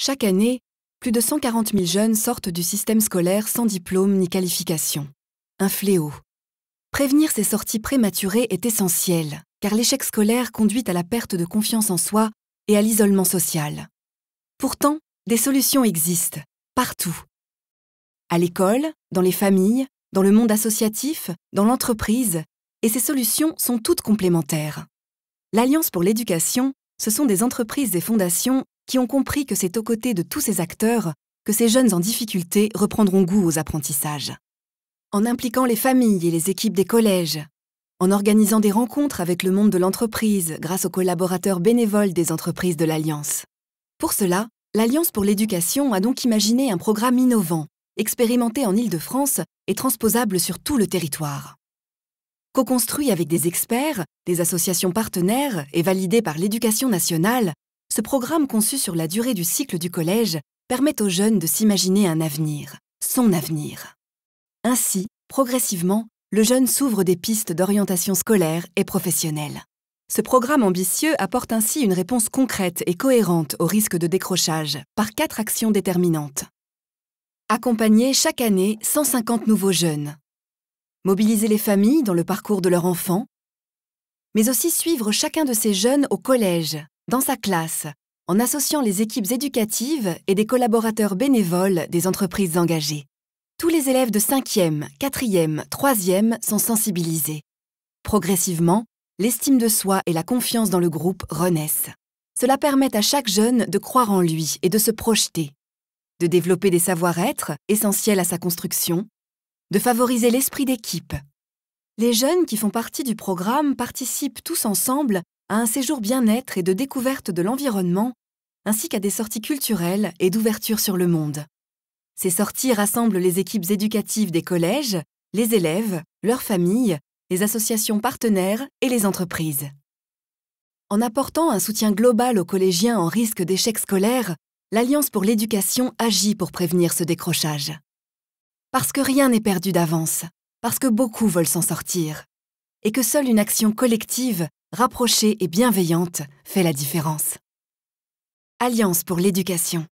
Chaque année, plus de 140 000 jeunes sortent du système scolaire sans diplôme ni qualification. Un fléau. Prévenir ces sorties prématurées est essentiel, car l'échec scolaire conduit à la perte de confiance en soi et à l'isolement social. Pourtant, des solutions existent, partout. À l'école, dans les familles, dans le monde associatif, dans l'entreprise, et ces solutions sont toutes complémentaires. L'Alliance pour l'éducation, ce sont des entreprises et fondations qui ont compris que c'est aux côtés de tous ces acteurs que ces jeunes en difficulté reprendront goût aux apprentissages. En impliquant les familles et les équipes des collèges, en organisant des rencontres avec le monde de l'entreprise grâce aux collaborateurs bénévoles des entreprises de l'Alliance. Pour cela, l'Alliance pour l'éducation a donc imaginé un programme innovant, expérimenté en ile de france et transposable sur tout le territoire. Co-construit avec des experts, des associations partenaires et validé par l'éducation nationale, ce programme conçu sur la durée du cycle du collège permet aux jeunes de s'imaginer un avenir, son avenir. Ainsi, progressivement, le jeune s'ouvre des pistes d'orientation scolaire et professionnelle. Ce programme ambitieux apporte ainsi une réponse concrète et cohérente au risque de décrochage par quatre actions déterminantes. Accompagner chaque année 150 nouveaux jeunes. Mobiliser les familles dans le parcours de leur enfant, mais aussi suivre chacun de ces jeunes au collège, dans sa classe, en associant les équipes éducatives et des collaborateurs bénévoles des entreprises engagées. Tous les élèves de 5e, 4e, 3e sont sensibilisés. Progressivement, l'estime de soi et la confiance dans le groupe renaissent. Cela permet à chaque jeune de croire en lui et de se projeter, de développer des savoir-être essentiels à sa construction, de favoriser l'esprit d'équipe. Les jeunes qui font partie du programme participent tous ensemble à un séjour bien-être et de découverte de l'environnement, ainsi qu'à des sorties culturelles et d'ouverture sur le monde. Ces sorties rassemblent les équipes éducatives des collèges, les élèves, leurs familles, les associations partenaires et les entreprises. En apportant un soutien global aux collégiens en risque d'échec scolaire, l'Alliance pour l'éducation agit pour prévenir ce décrochage. Parce que rien n'est perdu d'avance, parce que beaucoup veulent s'en sortir, et que seule une action collective rapprochée et bienveillante fait la différence. Alliance pour l'éducation.